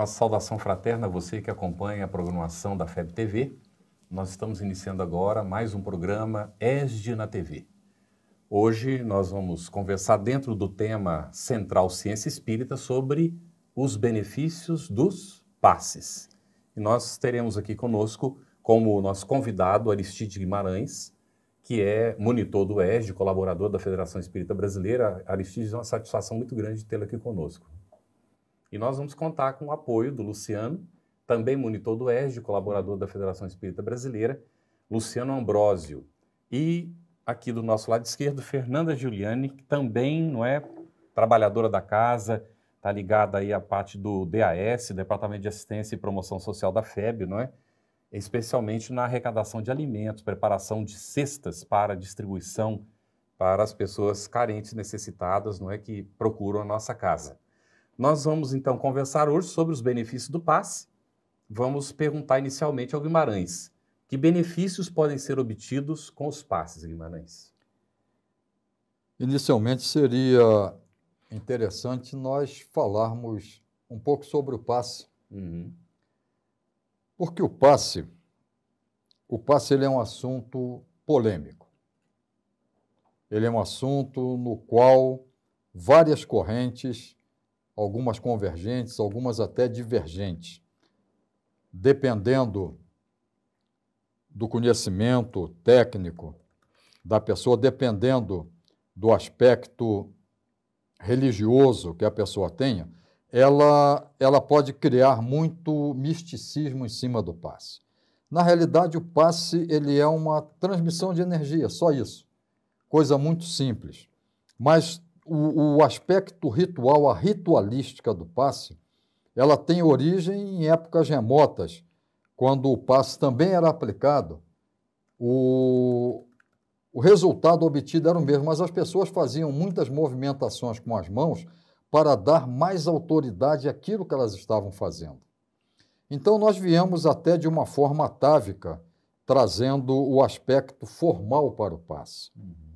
Nossa saudação fraterna a você que acompanha a programação da FEB TV. Nós estamos iniciando agora mais um programa ESG na TV. Hoje nós vamos conversar dentro do tema central Ciência Espírita sobre os benefícios dos passes. E nós teremos aqui conosco como nosso convidado Aristide Guimarães, que é monitor do ESG, colaborador da Federação Espírita Brasileira. Aristide, é uma satisfação muito grande tê-lo aqui conosco. E nós vamos contar com o apoio do Luciano, também monitor do ERJ, colaborador da Federação Espírita Brasileira, Luciano Ambrósio. E aqui do nosso lado esquerdo, Fernanda Giuliani, que também não é trabalhadora da casa, está ligada aí à parte do DAS, Departamento de Assistência e Promoção Social da FEB, não é? Especialmente na arrecadação de alimentos, preparação de cestas para distribuição para as pessoas carentes, necessitadas, não é que procuram a nossa casa. Nós vamos então conversar hoje sobre os benefícios do passe. Vamos perguntar inicialmente ao Guimarães: que benefícios podem ser obtidos com os passes, Guimarães? Inicialmente seria interessante nós falarmos um pouco sobre o passe. Uhum. Porque o passe, o passe ele é um assunto polêmico. Ele é um assunto no qual várias correntes algumas convergentes, algumas até divergentes, dependendo do conhecimento técnico da pessoa, dependendo do aspecto religioso que a pessoa tenha, ela, ela pode criar muito misticismo em cima do passe. Na realidade, o passe ele é uma transmissão de energia, só isso. Coisa muito simples. Mas o, o aspecto ritual, a ritualística do passe, ela tem origem em épocas remotas, quando o passe também era aplicado. O, o resultado obtido era o mesmo, mas as pessoas faziam muitas movimentações com as mãos para dar mais autoridade àquilo que elas estavam fazendo. Então, nós viemos até de uma forma atávica, trazendo o aspecto formal para o passe. Uhum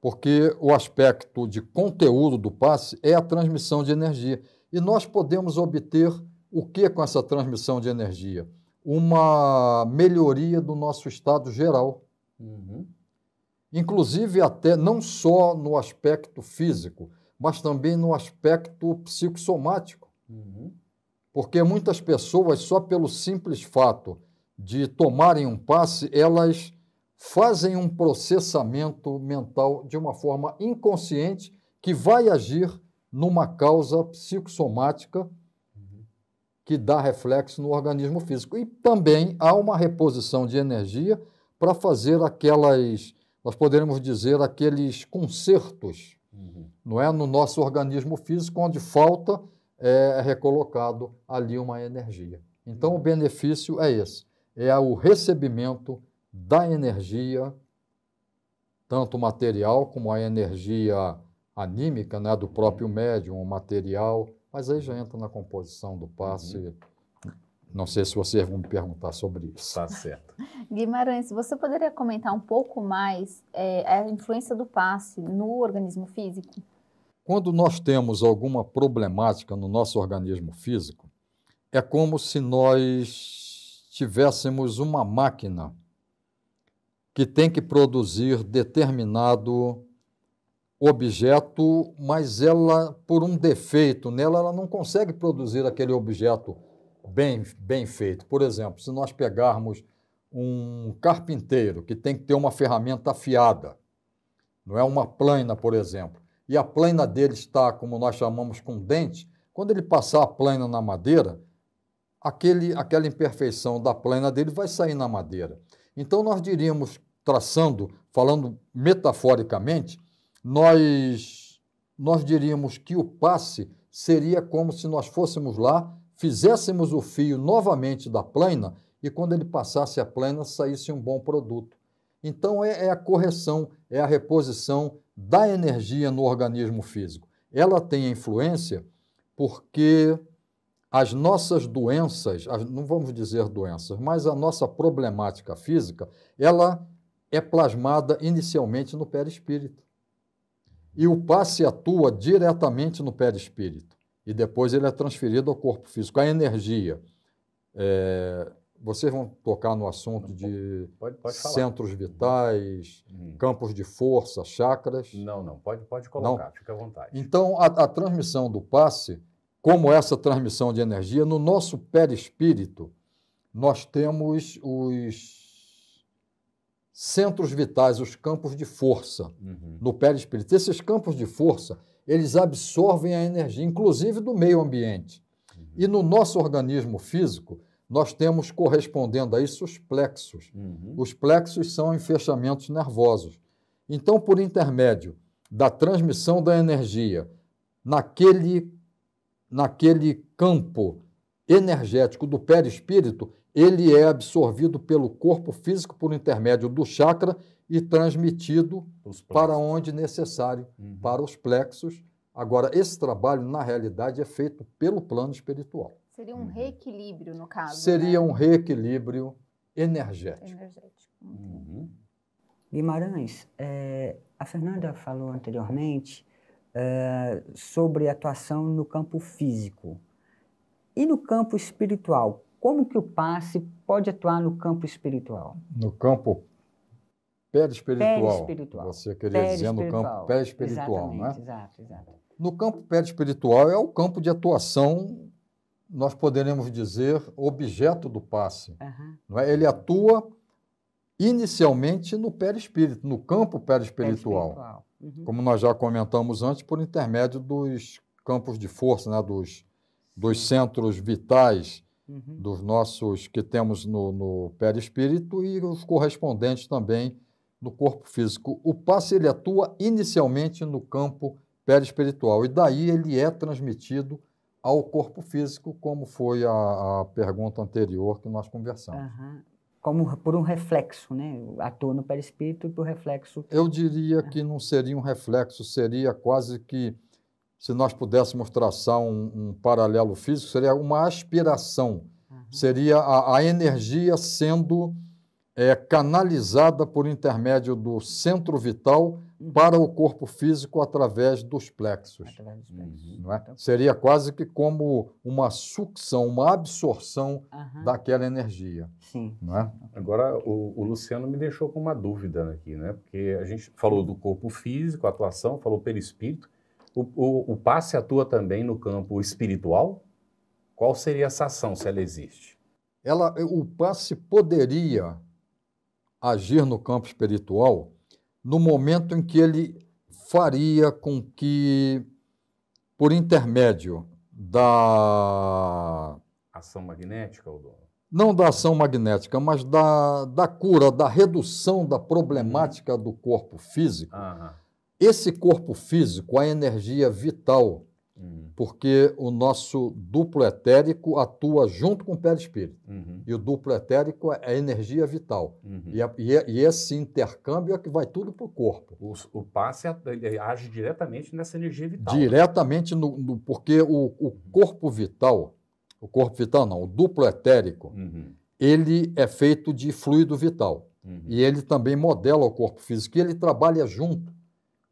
porque o aspecto de conteúdo do passe é a transmissão de energia. E nós podemos obter o que com essa transmissão de energia? Uma melhoria do nosso estado geral. Uhum. Inclusive, até não só no aspecto físico, mas também no aspecto psicossomático. Uhum. Porque muitas pessoas, só pelo simples fato de tomarem um passe, elas fazem um processamento mental de uma forma inconsciente que vai agir numa causa psicossomática que dá reflexo no organismo físico. E também há uma reposição de energia para fazer aquelas, nós poderíamos dizer, aqueles concertos, uhum. não é? No nosso organismo físico, onde falta, é, é recolocado ali uma energia. Então, o benefício é esse: é o recebimento da energia, tanto material como a energia anímica né, do próprio uhum. médium, o material, mas aí já entra na composição do passe. Uhum. Não sei se vocês vão me perguntar sobre isso. Tá certo. Guimarães, você poderia comentar um pouco mais é, a influência do passe no organismo físico? Quando nós temos alguma problemática no nosso organismo físico, é como se nós tivéssemos uma máquina que tem que produzir determinado objeto, mas ela, por um defeito nela, ela não consegue produzir aquele objeto bem, bem feito. Por exemplo, se nós pegarmos um carpinteiro que tem que ter uma ferramenta afiada, não é uma plana, por exemplo, e a plana dele está, como nós chamamos, com dente, quando ele passar a plana na madeira, aquele, aquela imperfeição da plana dele vai sair na madeira. Então nós diríamos traçando, falando metaforicamente, nós, nós diríamos que o passe seria como se nós fôssemos lá, fizéssemos o fio novamente da plana e quando ele passasse a plana saísse um bom produto. Então é, é a correção, é a reposição da energia no organismo físico. Ela tem influência porque as nossas doenças, não vamos dizer doenças, mas a nossa problemática física, ela é plasmada inicialmente no perispírito. E o passe atua diretamente no perispírito. E depois ele é transferido ao corpo físico. A energia. É, vocês vão tocar no assunto de pode, pode centros vitais, hum. campos de força, chakras. Não, não, pode, pode colocar, não. fica à vontade. Então, a, a transmissão do passe, como essa transmissão de energia, no nosso perispírito, nós temos os centros vitais, os campos de força uhum. no perispírito. Esses campos de força, eles absorvem a energia, inclusive do meio ambiente. Uhum. E no nosso organismo físico, nós temos correspondendo a isso os plexos. Uhum. Os plexos são enfechamentos nervosos. Então, por intermédio da transmissão da energia naquele, naquele campo energético do perispírito, ele é absorvido pelo corpo físico por intermédio do chakra e transmitido para onde necessário, uhum. para os plexos. Agora, esse trabalho, na realidade, é feito pelo plano espiritual. Seria um uhum. reequilíbrio, no caso. Seria né? um reequilíbrio energético. energético. Uhum. Guimarães, é, a Fernanda falou anteriormente é, sobre atuação no campo físico. E no campo espiritual, como que o passe pode atuar no campo espiritual? No campo perispiritual. espiritual. Você queria dizer no campo perispiritual, né? Exato, exato. No campo perispiritual é o campo de atuação, nós poderemos dizer, objeto do passe. Uhum. Não é? Ele atua inicialmente no perispírito, no campo perispiritual. Uhum. Como nós já comentamos antes, por intermédio dos campos de força, né? dos, dos centros vitais Uhum. dos nossos que temos no, no perispírito e os correspondentes também no corpo físico. O passe ele atua inicialmente no campo perispiritual e daí ele é transmitido ao corpo físico, como foi a, a pergunta anterior que nós conversamos. Uhum. Como por um reflexo, né? Atua no perispírito e por reflexo. Eu diria que não seria um reflexo, seria quase que se nós pudéssemos traçar um, um paralelo físico, seria uma aspiração, uhum. seria a, a, energia sendo é, canalizada por intermédio do centro vital uhum. para o corpo físico através dos uhum. plexos. Não é? Então, Seria quase que como uma sucção, uma absorção daquela energia. Sim. Não é? Agora, o, o, Luciano me deixou com uma dúvida aqui, né? porque a gente falou do corpo físico, atuação, falou perispírito, o, o, o passe atua também no campo espiritual? Qual seria essa ação, se ela existe? Ela, o passe poderia agir no campo espiritual no momento em que ele faria com que, por intermédio da. Ação magnética, Aldo? Não da ação magnética, mas da, da cura, da redução da problemática do corpo físico. Aham esse corpo físico, a energia vital, uhum. porque o nosso duplo etérico atua junto com o perispírito. Uhum. E o duplo etérico é a energia vital. Uhum. E, a, é, e, é, e, esse intercâmbio é que vai tudo para o corpo. O passe é, age diretamente nessa energia vital. Né? Diretamente, no, no porque o, o, uhum. corpo vital, o corpo vital não, o duplo etérico, uhum. ele é feito de fluido vital. Uhum. E ele também modela o corpo físico e ele trabalha junto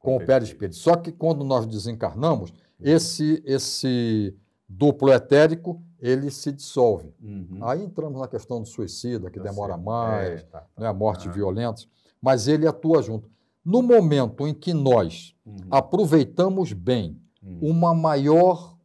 com o pé espírito. Só que quando nós desencarnamos, uhum. esse, esse duplo etérico ele se dissolve. Uhum. Aí entramos na questão do suicida, que tá demora mais, é, tá, tá, né, a morte violenta, mas ele atua junto. No momento em que nós uhum. aproveitamos bem uhum. uma maior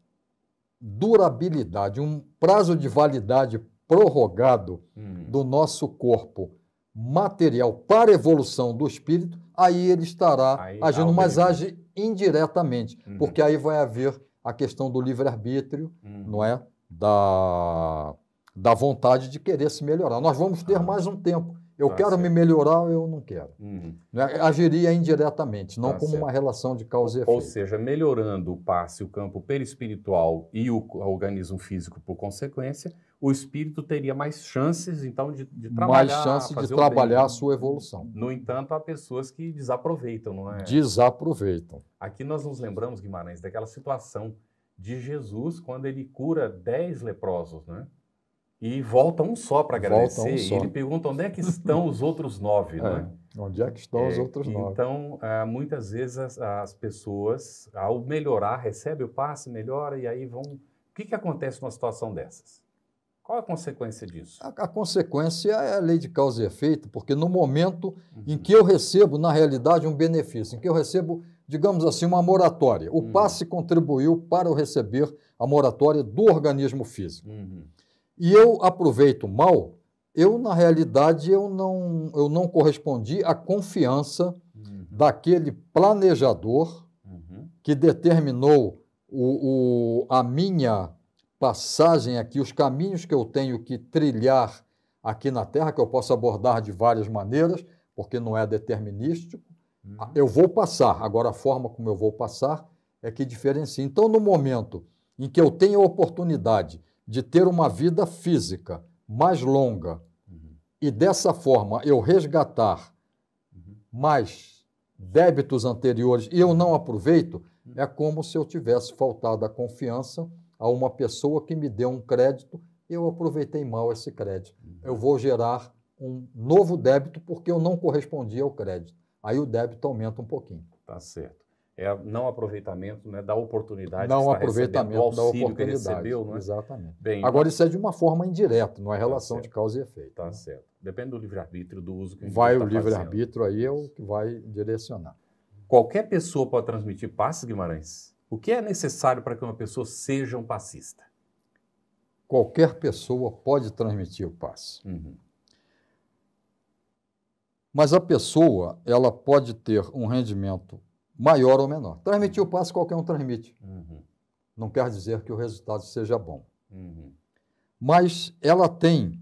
durabilidade, um prazo de validade prorrogado uhum. do nosso corpo material para a evolução do espírito, aí ele estará aí, agindo, mas age indiretamente, uhum. porque aí vai haver a questão do livre-arbítrio, uhum. não é? Da, da vontade de querer se melhorar. Nós vamos ter ah. mais um tempo. Eu tá quero certo. me melhorar, eu não quero. Uhum. É? Agiria indiretamente, não tá como certo. uma relação de causa e efeito. Ou seja, melhorando o passe, o campo perispiritual e o organismo físico por consequência, o espírito teria mais chances, então, de, de trabalhar. Mais chances de trabalhar a sua evolução. No entanto, há pessoas que desaproveitam, não é? Desaproveitam. Aqui nós nos lembramos, Guimarães, daquela situação de Jesus quando ele cura dez leprosos, né? E volta um só para agradecer. Um só. E ele pergunta onde é que estão os outros nove, né? Onde é que estão é, os outros nove? Então, ah, muitas vezes as, as, pessoas, ao melhorar, recebe o passe, melhora e aí vão. O que, que acontece numa situação dessas? Qual a consequência disso? A, a, consequência é a lei de causa e efeito, porque no momento uhum. em que eu recebo, na realidade, um benefício, em que eu recebo, digamos assim, uma moratória, o uhum. passe contribuiu para eu receber a moratória do organismo físico. Uhum. E eu aproveito mal, eu, na realidade, eu não, eu não correspondi à confiança uhum. daquele planejador uhum. que determinou o, o, a minha passagem aqui, os caminhos que eu tenho que trilhar aqui na Terra, que eu posso abordar de várias maneiras, porque não é determinístico. Uhum. Eu vou passar, agora a forma como eu vou passar é que diferencia. Então, no momento em que eu tenho a oportunidade de ter uma vida física mais longa uhum. e dessa forma eu resgatar uhum. mais débitos anteriores e eu não uhum. aproveito, uhum. é como se eu tivesse faltado a confiança a uma pessoa que me deu um crédito, eu aproveitei mal esse crédito. Uhum. Eu vou gerar um novo débito porque eu não correspondi ao crédito. Aí o débito aumenta um pouquinho. Tá certo. É não aproveitamento né, da oportunidade. Não tá aproveitamento recebendo, da oportunidade. Recebeu, né? Exatamente. Bem, então Agora, isso é de uma forma indireta, não é tá relação tá de causa e efeito. Tá né? certo. Depende do livre-arbítrio, do uso que a gente Vai tá o livre-arbítrio aí, é o que vai direcionar. Qualquer pessoa pode transmitir passes, Guimarães? O que é necessário para que uma pessoa seja um passista? Qualquer pessoa pode transmitir o passe. Uhum. Mas a pessoa ela pode ter um rendimento maior ou menor. Transmitir o passe qualquer um transmite. Uhum. Não quer dizer que o resultado seja bom. Uhum. Mas ela tem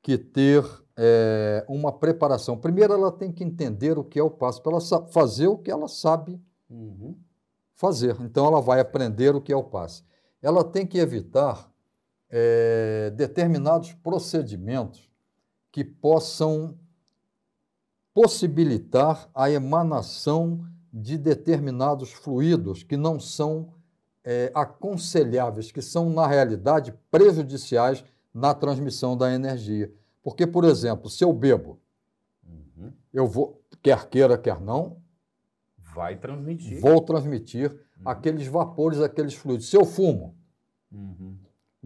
que ter é, uma preparação. Primeiro, ela tem que entender o que é o passo, para ela fazer o que ela sabe uhum fazer. Então, ela vai aprender o que é o passe. Ela tem que evitar é, determinados procedimentos que possam possibilitar a emanação de determinados fluidos que não são é, aconselháveis, que são, na realidade, prejudiciais na transmissão da energia. Porque, por exemplo, se eu bebo, uhum. eu vou, quer queira, quer não, Vai transmitir. Vou transmitir uhum. aqueles vapores, aqueles fluidos. Se eu fumo, uhum.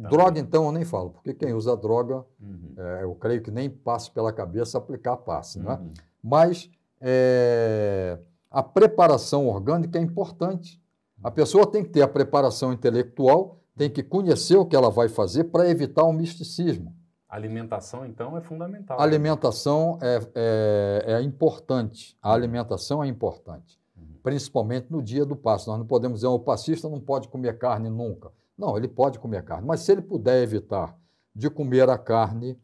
Tá. droga então eu nem falo, porque quem usa droga, uhum. é, eu creio que nem passa pela cabeça aplicar passe, não é? Uhum. Mas é, a preparação orgânica é importante. A pessoa tem que ter a preparação intelectual, tem que conhecer o que ela vai fazer para evitar o misticismo. A alimentação, então, é fundamental. A né? alimentação é, é, é importante. A alimentação é importante principalmente no dia do passo. Nós não podemos dizer, o passista não pode comer carne nunca. Não, ele pode comer carne, mas se ele puder evitar de comer a carne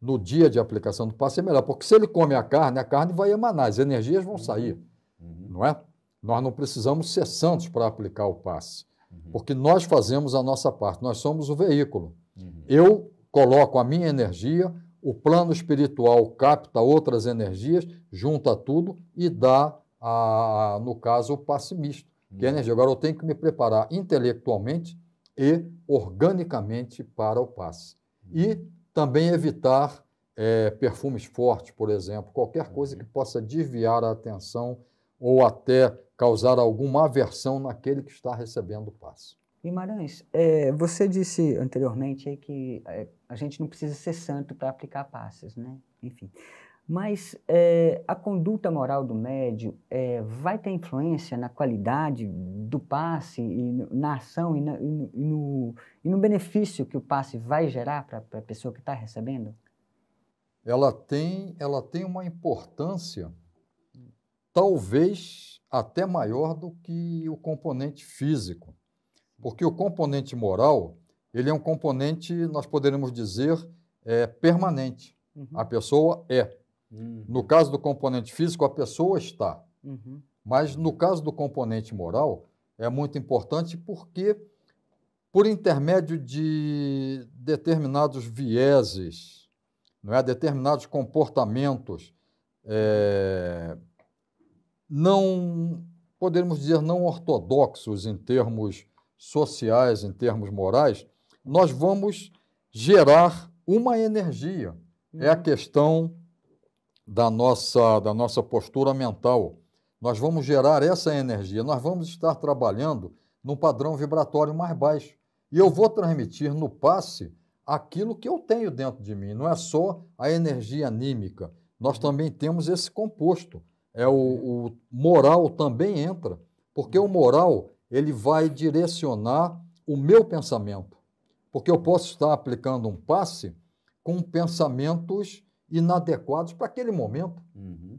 no dia de aplicação do passe, é melhor, porque se ele come a carne, a carne vai emanar, as energias vão sair, uhum. uhum. não é? Nós não precisamos ser santos para aplicar o passe, uhum. porque nós fazemos a nossa parte, nós somos o veículo. Uhum. Eu coloco a minha energia, o plano espiritual capta outras energias, junta tudo e dá a, no caso, o passe misto, que é uhum. energia. Agora, eu tenho que me preparar intelectualmente e organicamente para o passe. E uhum. também evitar é, perfumes fortes, por exemplo, qualquer coisa uhum. que possa desviar a atenção ou até causar alguma aversão naquele que está recebendo o passe. Guimarães, é, você disse anteriormente que é, a gente não precisa ser santo para aplicar passes, né? Enfim. Mas é, a conduta moral do médio é, eh, vai ter influência na qualidade do passe, e na ação e, na, e, no, e no, benefício que o passe vai gerar para a pessoa que está recebendo? Ela tem, ela tem uma importância, talvez até maior do que o componente físico, porque o componente moral ele é um componente, nós poderemos dizer, é, permanente. Uhum. A pessoa é. Uhum. No caso do componente físico, a pessoa está. Uhum. Mas no caso do componente moral, é muito importante porque, por intermédio de determinados vieses, não é? determinados comportamentos, é, não, podemos dizer, não ortodoxos em termos sociais, em termos morais, nós vamos gerar uma energia. Uhum. É a uhum. questão da nossa, da nossa postura mental. Nós vamos gerar essa energia, nós vamos estar trabalhando num padrão vibratório mais baixo. E eu vou transmitir no passe aquilo que eu tenho dentro de mim, não é só a energia anímica. Nós também temos esse composto. É o, o moral também entra, porque o moral ele vai direcionar o meu pensamento, porque eu posso estar aplicando um passe com pensamentos inadequados para aquele momento. Uhum.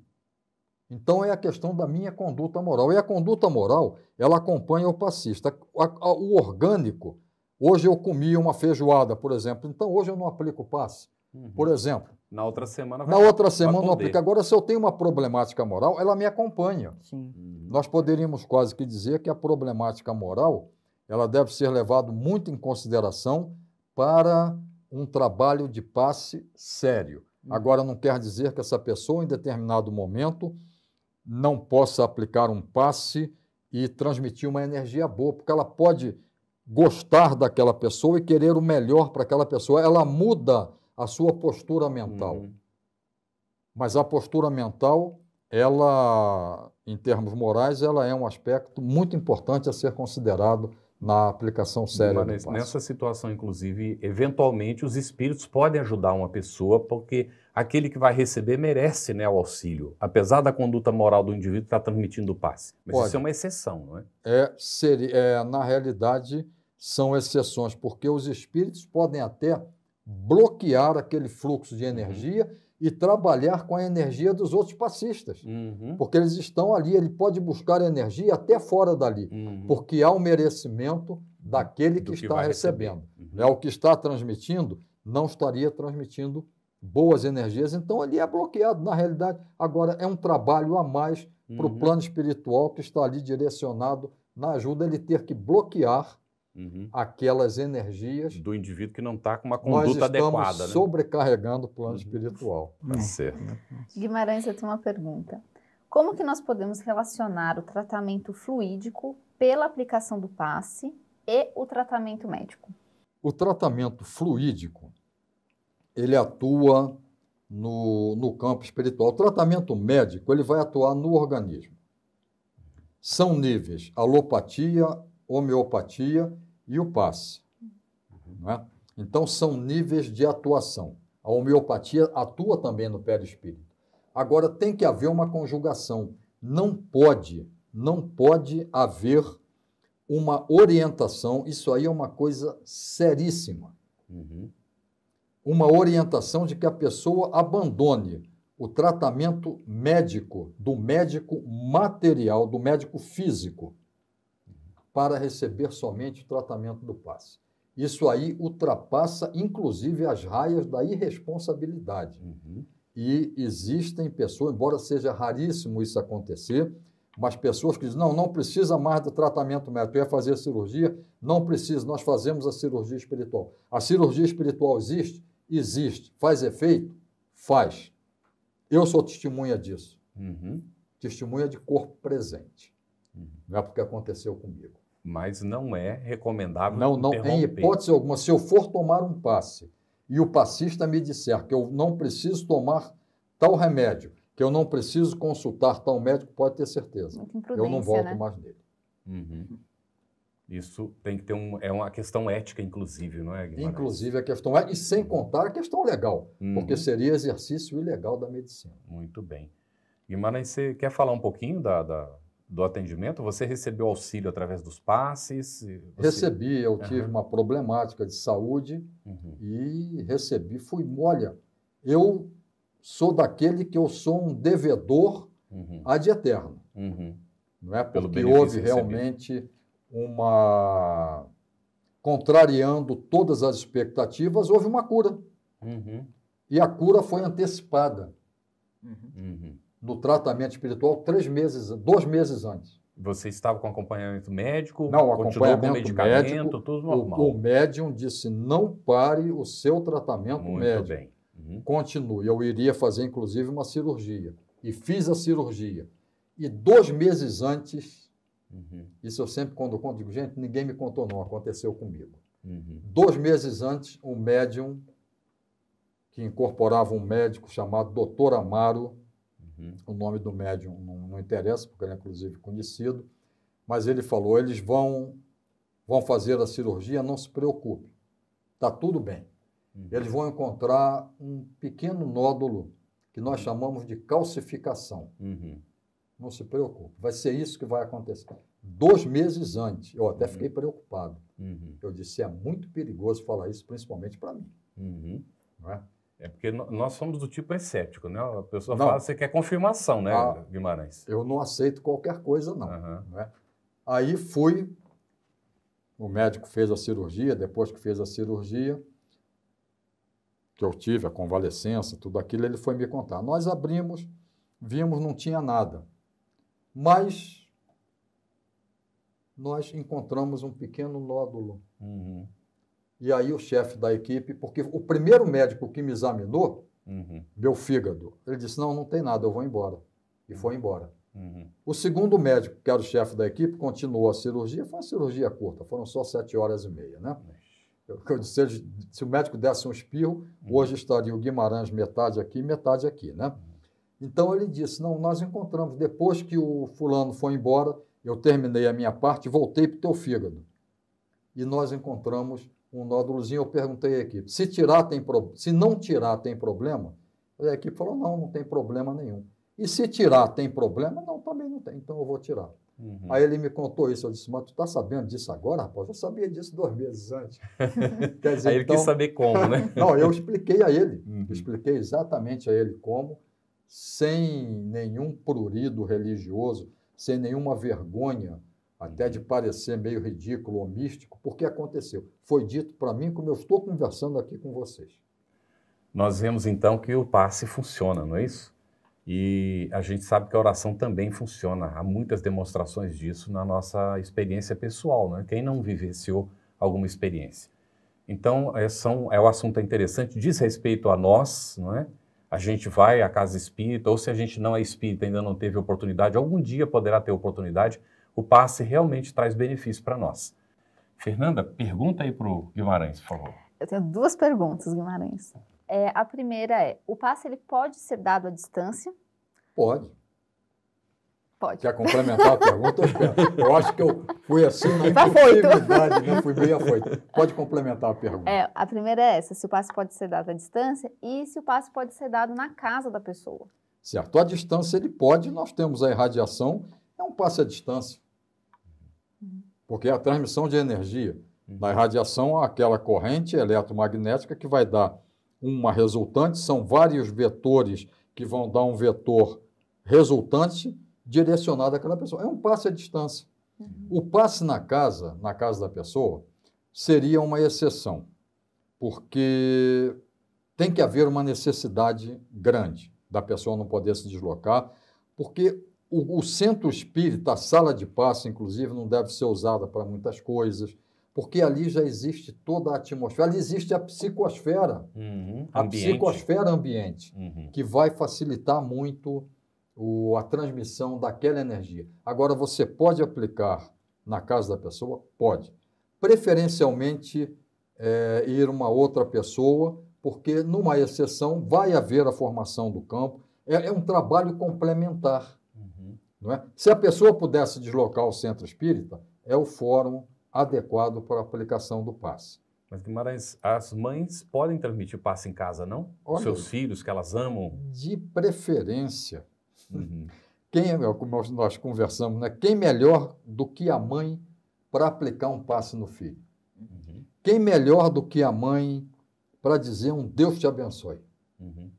Então é a questão da minha conduta moral. E a conduta moral, ela acompanha o passista. o orgânico, hoje eu comi uma feijoada, por exemplo, então hoje eu não aplico passe, uhum. por exemplo. Na outra semana vai Na outra semana não aplica. Agora, se eu tenho uma problemática moral, ela me acompanha. Sim. Uhum. Nós poderíamos quase que dizer que a problemática moral, ela deve ser levada muito em consideração para um trabalho de passe sério. Agora, não quer dizer que essa pessoa, em determinado momento, não possa aplicar um passe e transmitir uma energia boa, porque ela pode gostar daquela pessoa e querer o melhor para aquela pessoa. Ela muda a sua postura mental. Uhum. Mas a postura mental, ela, em termos morais, ela é um aspecto muito importante a ser considerado na aplicação séria Mas, Nessa situação, inclusive, eventualmente os espíritos podem ajudar uma pessoa, porque aquele que vai receber merece né, o auxílio, apesar da conduta moral do indivíduo estar transmitindo o passe. Mas Pode. isso é uma exceção, não é? É, seria, é? Na realidade, são exceções, porque os espíritos podem até bloquear aquele fluxo de energia uhum e trabalhar com a energia dos outros passistas. Uhum. Porque eles estão ali, ele pode buscar energia até fora dali, uhum. porque há o um merecimento daquele que, que, está recebendo. Uhum. É o que está transmitindo, não estaria transmitindo boas energias, então ele é bloqueado na realidade. Agora é um trabalho a mais para o uhum. plano espiritual que está ali direcionado na ajuda ele ter que bloquear uhum. aquelas energias. Do indivíduo que não está com uma conduta adequada. Nós né? estamos sobrecarregando o plano uhum. espiritual. Tá certo. Guimarães, eu tenho uma pergunta. Como que nós podemos relacionar o tratamento fluídico pela aplicação do passe e o tratamento médico? O tratamento fluídico, ele atua no, no campo espiritual. O tratamento médico, ele vai atuar no organismo. São níveis alopatia, homeopatia e o passe. Não é? Então, são níveis de atuação. A homeopatia atua também no perispírito. Agora, tem que haver uma conjugação. Não pode, não pode haver uma orientação. Isso aí é uma coisa seríssima. Uhum. Uma orientação de que a pessoa abandone o tratamento médico, do médico material, do médico físico para receber somente o tratamento do passe. Isso aí ultrapassa, inclusive, as raias da irresponsabilidade. Uhum. E existem pessoas, embora seja raríssimo isso acontecer, mas pessoas que dizem, não, não precisa mais do tratamento médico, eu ia fazer a cirurgia, não precisa, nós fazemos a cirurgia espiritual. A cirurgia espiritual existe? Existe. Faz efeito? Faz. Eu sou testemunha disso. Uhum. Testemunha de corpo presente. Uhum. Não é porque aconteceu comigo mas não é recomendável. Não, não, tem hipótese alguma, se eu for tomar um passe e o passista me disser que eu não preciso tomar tal remédio, que eu não preciso consultar tal médico, pode ter certeza. Eu não volto né? mais nele. Uhum. Isso tem que ter um, é uma questão ética, inclusive, não é? Guimarães? Inclusive a questão ética, e sem contar a questão legal, uhum. porque seria exercício ilegal da medicina. Muito bem. Guimarães, você quer falar um pouquinho da, da do atendimento? Você recebeu auxílio através dos passes? Você... Recebi, eu uhum. tive uma problemática de saúde uhum. e recebi, fui, olha, eu sou daquele que eu sou um devedor uhum. ad eterno. Uhum. Não é porque houve realmente uma... Contrariando todas as expectativas, houve uma cura. Uhum. E a cura foi antecipada. Uhum. uhum do tratamento espiritual três meses, dois meses antes. Você estava com acompanhamento médico? Não, acompanhamento com medicamento, médico, tudo normal. O, o médium disse: não pare o seu tratamento Muito médico. bem. Uhum. Continue. Eu iria fazer, inclusive, uma cirurgia. E fiz a cirurgia. E dois meses antes, uhum. isso eu sempre, quando conto, digo: gente, ninguém me contou, não, aconteceu comigo. Uhum. Dois meses antes, um médium que incorporava um médico chamado Dr. Amaro Uhum. O nome do médium não, não, interessa, porque ele é inclusive conhecido, mas ele falou: eles vão, vão fazer a cirurgia, não se preocupe, está tudo bem. Uhum. Eles vão encontrar um pequeno nódulo que nós uhum. chamamos de calcificação. Uhum. Não se preocupe, vai ser isso que vai acontecer. Dois meses antes, eu até uhum. fiquei preocupado. Uhum. Eu disse: é muito perigoso falar isso, principalmente para mim. Não é? É porque nós somos do tipo escéptico, né? A pessoa não. fala, você quer confirmação, né, ah, Guimarães? Eu não aceito qualquer coisa, não. Uhum. Né? Aí fui, o médico fez a cirurgia, depois que fez a cirurgia, que eu tive, a convalescença, tudo aquilo, ele foi me contar. Nós abrimos, vimos, não tinha nada. Mas nós encontramos um pequeno nódulo. Uhum. E aí o chefe da equipe, porque o primeiro médico que me examinou, uhum. meu fígado, ele disse, não, não tem nada, eu vou embora. E foi uhum. embora. Uhum. O segundo médico, que era o chefe da equipe, continuou a cirurgia. Foi uma cirurgia curta, foram só sete horas e meia, né? Eu, eu disse, se, o médico desse um espirro, uhum. hoje estaria o Guimarães metade aqui, metade aqui, né? Uhum. Então ele disse, não, nós encontramos, depois que o fulano foi embora, eu terminei a minha parte, voltei para o teu fígado. E nós encontramos um nódulozinho, eu perguntei à equipe, se, tirar tem pro... se não tirar tem problema? A equipe falou, não, não tem problema nenhum. E se tirar tem problema? Não, também não tem, então eu vou tirar. Uhum. Aí ele me contou isso, eu disse, mas tu tá sabendo disso agora, rapaz? Eu sabia disso dois meses antes. Quer dizer, aí ele então... quis saber como, né? não, eu expliquei a ele, uhum. expliquei exatamente a ele como, sem nenhum prurido religioso, sem nenhuma vergonha, até de uhum. parecer meio ridículo ou místico, porque aconteceu. Foi dito para mim como eu estou conversando aqui com vocês. Nós vemos então que o passe funciona, não é isso? E a gente sabe que a oração também funciona. Há muitas demonstrações disso na nossa experiência pessoal, é? quem não vivenciou alguma experiência. Então, é, são, é o um assunto interessante, diz respeito a nós, não é? A gente vai à casa espírita, ou se a gente não é espírita, ainda não teve oportunidade, algum dia poderá ter oportunidade o passe realmente traz benefício para nós. Fernanda, pergunta aí para o Guimarães, por favor. Eu tenho duas perguntas, Guimarães. É, a primeira é, o passe ele pode ser dado à distância? Pode. Pode. Quer complementar a pergunta? Eu acho que eu fui assim na então. impossibilidade, né? fui bem afoito. Pode complementar a pergunta. É, a primeira é essa, se o passe pode ser dado à distância e se o passe pode ser dado na casa da pessoa. Certo. À distância ele pode, nós temos a irradiação, é um passe à distância porque a transmissão de energia uhum. na irradiação é aquela corrente eletromagnética que vai dar uma resultante, são vários vetores que vão dar um vetor resultante direcionado àquela pessoa. É um passe à distância. Uhum. O passe na casa, na casa da pessoa, seria uma exceção, porque tem que haver uma necessidade grande da pessoa não poder se deslocar, porque o, o centro espírita, a sala de passe, inclusive, não deve ser usada para muitas coisas porque ali já existe toda a atmosfera, ali existe a psicosfera, uhum, a ambiente. psicosfera ambiente, uhum. que vai facilitar muito o, a transmissão daquela energia. Agora, você pode aplicar na casa da pessoa? Pode. Preferencialmente, é, ir uma outra pessoa, porque numa exceção vai haver a formação do campo. é, é um trabalho complementar. É? Se a pessoa pudesse deslocar ao centro espírita, é o fórum adequado para a aplicação do passe. Mas, Guimarães, as mães podem transmitir o passe em casa, não? Olha, Seus filhos, que elas amam? De preferência. Uhum. Quem, como é nós conversamos, né? quem melhor do que a mãe para aplicar um passe no filho? Uhum. Quem melhor do que a mãe para dizer um Deus te abençoe? Uhum.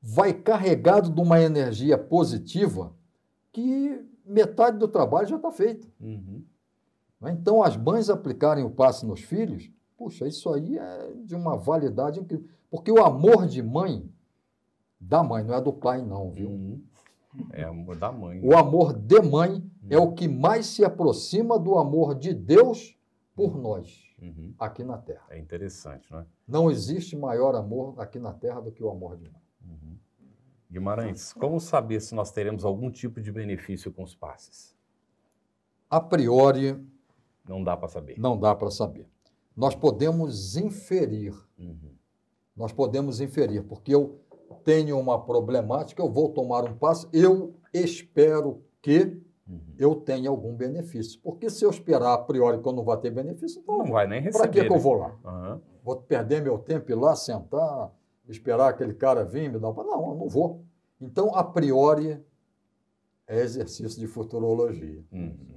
Vai carregado de uma energia positiva que metade do trabalho já está feito. Uhum. Né? Então, as mães aplicarem o passe nos filhos, puxa, isso aí é de uma validade incrível. Porque o amor de mãe, da mãe, não é do pai, não, viu? Uhum. É amor da mãe. O né? amor de mãe uhum. é o que mais se aproxima do amor de Deus por uhum. nós, uhum. aqui na terra. É interessante, não é? Não existe maior amor aqui na terra do que o amor de mãe. Guimarães, como saber se nós teremos algum tipo de benefício com os passes? A priori. Não dá para saber. Não dá para saber. Nós podemos inferir. Uhum. Nós podemos inferir, porque eu tenho uma problemática, eu vou tomar um passe, eu espero que uhum. eu tenha algum benefício. Porque se eu esperar a priori que eu não vou ter benefício, então não vai nem receber. Para que, né? que eu né? vou lá? Uhum. Vou perder meu tempo ir lá, sentar, esperar aquele cara vir me dar. Não, eu não vou. Então, a priori, é exercício de futurologia. Uhum.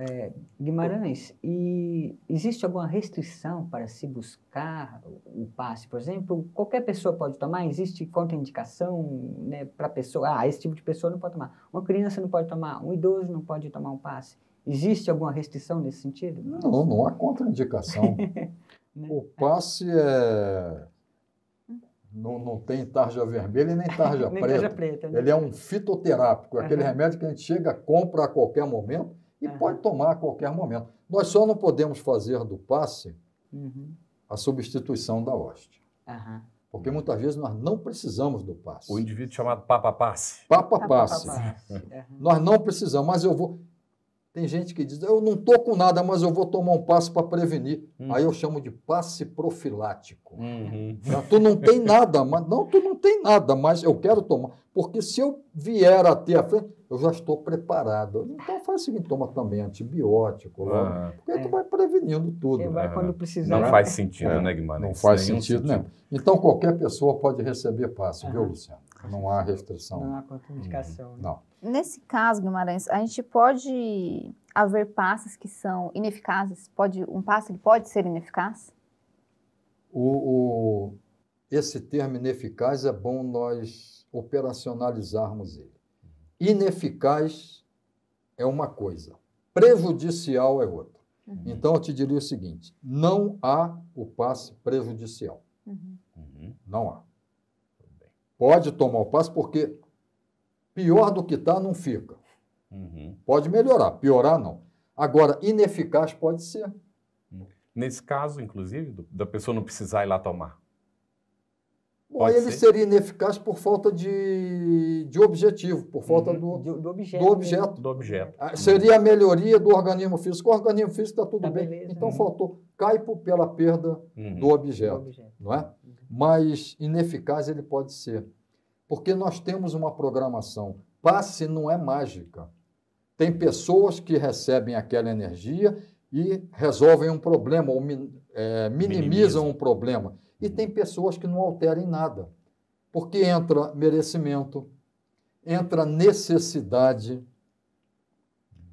É, Guimarães, e existe alguma restrição para se buscar o passe? Por exemplo, qualquer pessoa pode tomar? Existe contraindicação né, para pessoa? Ah, esse tipo de pessoa não pode tomar. Uma criança não pode tomar, um idoso não pode tomar um passe. Existe alguma restrição nesse sentido? Não, não há contraindicação. Né? o passe é não, não tem tarja vermelha e nem tarja nem preta. Tarja preta né? Ele é um fitoterápico, é aquele remédio que a gente chega, compra a qualquer momento e uhum. pode tomar a qualquer momento. Nós só não podemos fazer do passe uhum. a substituição da hóstia. Porque muitas vezes nós não precisamos do passe. O indivíduo chamado Papa Passe. Papa Passe. Papa -passe. nós não precisamos, mas eu vou. Tem gente que diz, eu não estou com nada, mas eu vou tomar um passo para prevenir. Hum. Aí eu chamo de passe profilático. Uhum. Tu não tem nada, mas não, tu não tem nada, mas eu quero tomar. Porque se eu vier até a frente, eu já estou preparado. Então faz o seguinte, toma também antibiótico, uhum. porque é. tu vai prevenindo tudo. Né? vai quando precisar. Não faz sentido, é. né, Guimarães? Não faz sentido, sentido. Né? Então qualquer pessoa pode receber passe, uhum. viu, Luciano? Não há restrição. Não há contraindicação. Uhum. Né? Não. Nesse caso, Guimarães, a gente pode haver passes que são ineficazes? Pode, um passe pode ser ineficaz? O, o, esse termo ineficaz é bom nós operacionalizarmos ele. Ineficaz é uma coisa, prejudicial é outra. Uhum. Então, eu te diria o seguinte: não há o passe prejudicial. Uhum. uhum. Não há. Pode tomar o passe, porque Pior do que está, não fica. Uhum. Pode melhorar, piorar não. Agora, ineficaz pode ser. Nesse caso, inclusive, do, da pessoa não precisar ir lá tomar. Bom, pode ele ser? seria ineficaz por falta de, de objetivo, por falta uhum. do, do, do, objeto. Do né? objeto. Do objeto. Ah, seria a melhoria do organismo físico. O organismo físico está tudo tá bem. Beleza, então né? faltou. Cai por, pela perda uhum. do, objeto, do objeto. Não é? Uhum. Mas ineficaz ele pode ser. Porque nós temos uma programação. Passe não é mágica. Tem pessoas que recebem aquela energia e resolvem um problema ou é, minimizam Minimiza. um problema. E tem pessoas que não alterem nada. Porque entra merecimento, entra necessidade,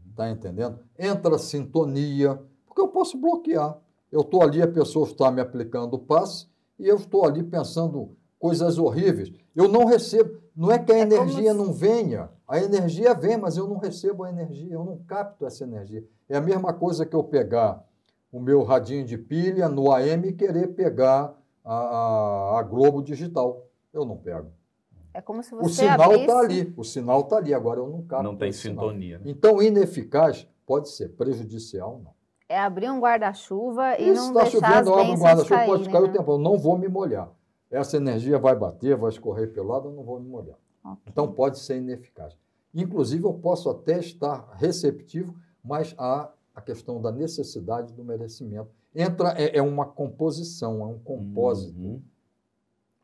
está entendendo? Entra sintonia, porque eu posso bloquear. Eu estou ali, a pessoa está me aplicando o passe e eu estou ali pensando coisas horríveis. Eu não recebo. Não é que a é energia não venha. A energia vem, mas eu não recebo a energia, eu não capto essa energia. É a mesma coisa que eu pegar o meu radinho de pilha no AM e querer pegar a, a, a Globo Digital. Eu não pego. É como se você tá O sinal está ali, o sinal está ali, agora eu não capto. Não tem sintonia. Né? Então, ineficaz pode ser prejudicial, não. É abrir um guarda-chuva e Isso, não tá Está chovendo, as bênçãos guarda-chuva, pode ficar né? o tempo, eu não vou me molhar essa energia vai bater, vai escorrer pelo lado, eu não vou me molhar. Okay. Então pode ser ineficaz. Inclusive, eu posso até estar receptivo, mas há a questão da necessidade do merecimento. Entra, é, é uma composição, é um compósito. Uhum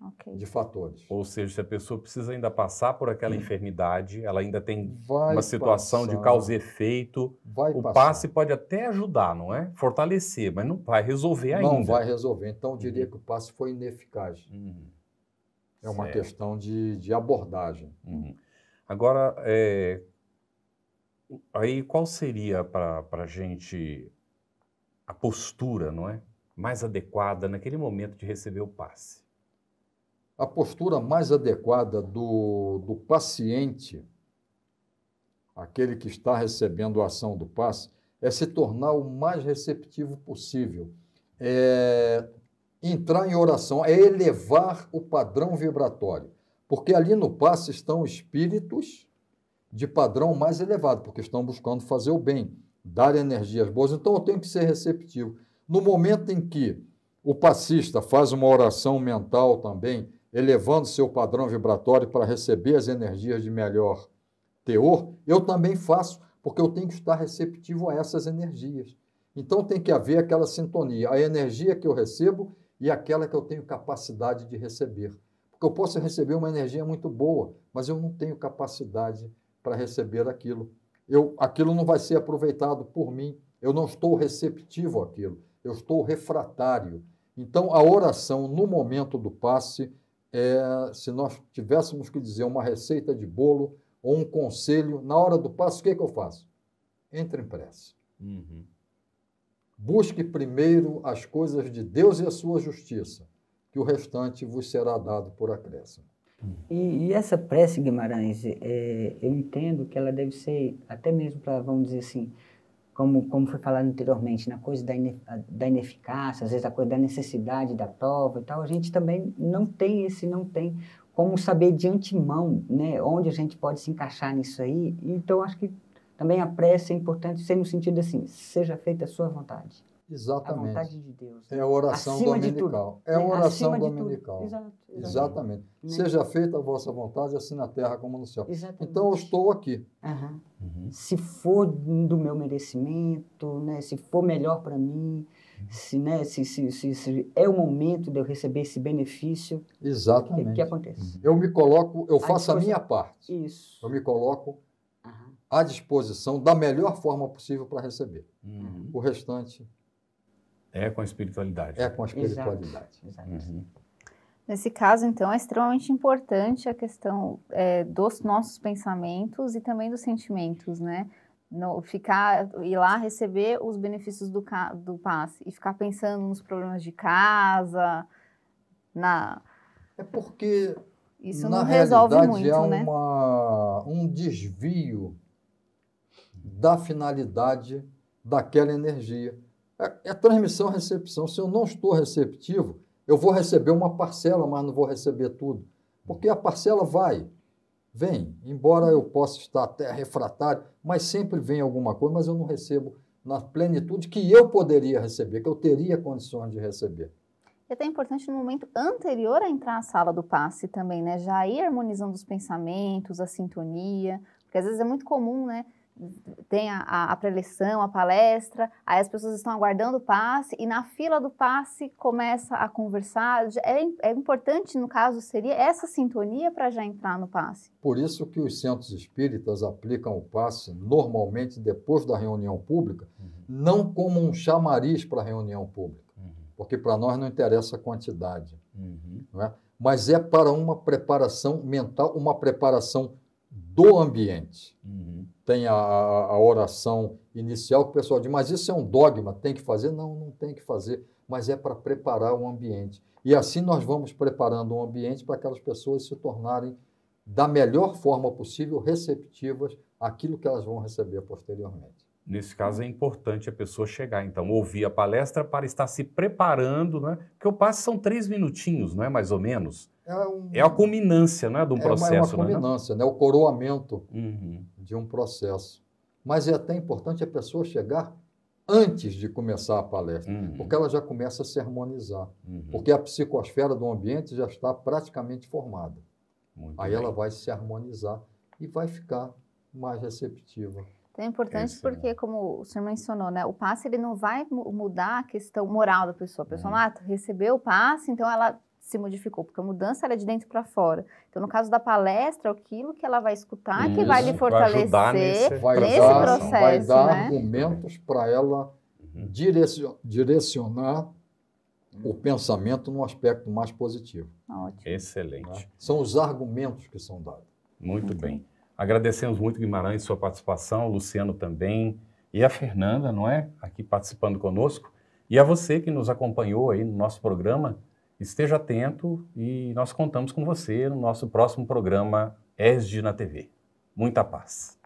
okay. de fatores. Ou seja, se a pessoa precisa ainda passar por aquela Sim. enfermidade, ela ainda tem vai uma situação passar. de causa e efeito, vai o passar. passe pode até ajudar, não é? Fortalecer, mas não vai resolver ainda. Não vai resolver. Então, eu diria uhum. que o passe foi ineficaz. Uhum. É uma certo. questão de, de abordagem. Uhum. Agora, é, aí qual seria para a gente a postura, não é? Mais adequada naquele momento de receber o passe? a postura mais adequada do, do paciente, aquele que está recebendo a ação do passe, é se tornar o mais receptivo possível. É entrar em oração, é elevar o padrão vibratório. Porque ali no passe estão espíritos de padrão mais elevado, porque estão buscando fazer o bem, dar energias boas. Então eu tenho que ser receptivo. No momento em que o passista faz uma oração mental também, elevando seu padrão vibratório para receber as energias de melhor teor, eu também faço, porque eu tenho que estar receptivo a essas energias. Então tem que haver aquela sintonia, a energia que eu recebo e aquela que eu tenho capacidade de receber. Porque eu posso receber uma energia muito boa, mas eu não tenho capacidade para receber aquilo. Eu, aquilo não vai ser aproveitado por mim. Eu não estou receptivo àquilo. Eu estou refratário. Então, a oração no momento do passe é, se nós tivéssemos que dizer uma receita de bolo ou um conselho, na hora do passo, o que, é que eu faço? Entre em prece. Uhum. Busque primeiro as coisas de Deus e a sua justiça, que o restante vos será dado por acréscimo. E, e, essa prece, Guimarães, é, eu entendo que ela deve ser, até mesmo para, vamos dizer assim, como, como foi falado anteriormente, na coisa da, inef, da ineficácia, às vezes a coisa da necessidade da prova e tal, a gente também não tem esse, não tem como saber de antemão, né, onde a gente pode se encaixar nisso aí. Então, acho que também a pressa é importante ser no sentido assim, seja feita a sua vontade. Exatamente. A vontade de Deus. Né? É a né? oração acima dominical. É a né? oração dominical. Exato, exatamente. exatamente. Né? Seja feita a vossa vontade, assim na terra como no céu. Exatamente. Então eu estou aqui. Uhum. Se for do meu merecimento, né? se for melhor para mim, uhum. se, né, se, se, se, se, é o momento de eu receber esse benefício, Exatamente. que, que acontece. Eu me coloco, eu faço a, minha parte. Isso. Eu me coloco à disposição da melhor forma possível para receber. Uhum. O restante é com a espiritualidade. É né? com a espiritualidade. Exato, exato. Uhum. Nesse caso, então, é extremamente importante a questão é, dos nossos pensamentos e também dos sentimentos, né? No, ficar ir lá receber os benefícios do, do passe e ficar pensando nos problemas de casa, na é porque isso não resolve muito, é uma, Um desvio da finalidade daquela energia. É, é, transmissão recepção. Se eu não estou receptivo, eu vou receber uma parcela, mas não vou receber tudo. Porque a parcela vai, vem, embora eu possa estar até refratário, mas sempre vem alguma coisa, mas eu não recebo na plenitude que eu poderia receber, que eu teria condições de receber. E é até é importante no momento anterior a entrar à sala do passe também, né? Já ir harmonizando os pensamentos, a sintonia, porque às vezes é muito comum, né? tem a, a, a preleção, a palestra, aí as pessoas estão aguardando o passe e na fila do passe começa a conversar. É, é importante, no caso, seria essa sintonia para já entrar no passe. Por isso que os centros espíritas aplicam o passe normalmente depois da reunião pública, uhum. não como um chamariz para a reunião pública, uhum. porque para nós não interessa a quantidade, uhum. não é? mas é para uma preparação mental, uma preparação do ambiente. Uhum tem a, a, oração inicial que o pessoal diz, mas isso é um dogma, tem que fazer? Não, não tem que fazer, mas é para preparar o ambiente. E assim nós vamos preparando o ambiente para aquelas pessoas se tornarem, da melhor forma possível, receptivas àquilo que elas vão receber posteriormente. Nesse caso é importante a pessoa chegar, então, ouvir a palestra para estar se preparando, né? Porque o passo são três minutinhos, não é mais ou menos? É, um, é a culminância né, de um é processo. é uma né, né? culminância, né? né? o coroamento uhum. de um processo. Mas é até importante a pessoa chegar antes de começar a palestra, uhum. porque ela já começa a se harmonizar, uhum. porque a psicosfera do ambiente já está praticamente formada. Muito Aí bem. ela vai se harmonizar e vai ficar mais receptiva. Então é importante Esse, porque, né? como o senhor mencionou, né, o passe ele não vai mudar a questão moral da pessoa. A pessoa hum. ah, recebeu o passe, então ela se modificou, porque a mudança era de dentro para fora. Então, no caso da palestra, aquilo que ela vai escutar Isso, é que vai lhe fortalecer vai nesse, vai nesse dar, processo. Né? Vai dar né? argumentos para ela uhum. direcionar, o pensamento num aspecto mais positivo. Ótimo. Excelente. Né? São os argumentos que são dados. Muito, bem. Agradecemos muito, Guimarães, sua participação, Luciano também, e a Fernanda, não é? Aqui participando conosco. E a você que nos acompanhou aí no nosso programa esteja atento e nós contamos com você no nosso próximo programa ESG na TV. Muita paz.